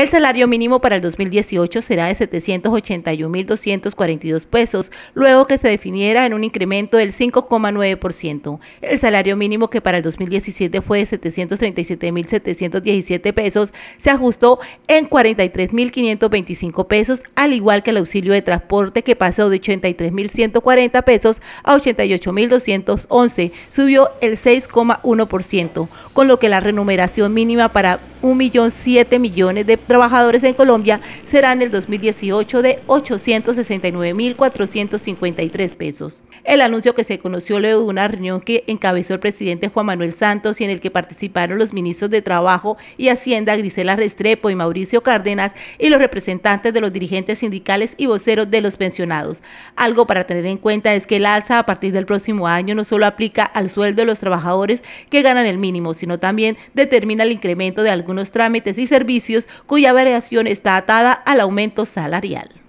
El salario mínimo para el 2018 será de 781.242 pesos, luego que se definiera en un incremento del 5,9%. El salario mínimo que para el 2017 fue de 737.717 pesos se ajustó en 43.525 pesos, al igual que el auxilio de transporte que pasó de 83.140 pesos a 88.211, subió el 6,1%, con lo que la remuneración mínima para un millón siete millones de trabajadores en Colombia será en el 2018 de 869.453 pesos. El anuncio que se conoció luego de una reunión que encabezó el presidente Juan Manuel Santos y en el que participaron los ministros de Trabajo y Hacienda Grisela Restrepo y Mauricio Cárdenas y los representantes de los dirigentes sindicales y voceros de los pensionados. Algo para tener en cuenta es que el alza a partir del próximo año no solo aplica al sueldo de los trabajadores que ganan el mínimo, sino también determina el incremento de algunos unos trámites y servicios cuya variación está atada al aumento salarial.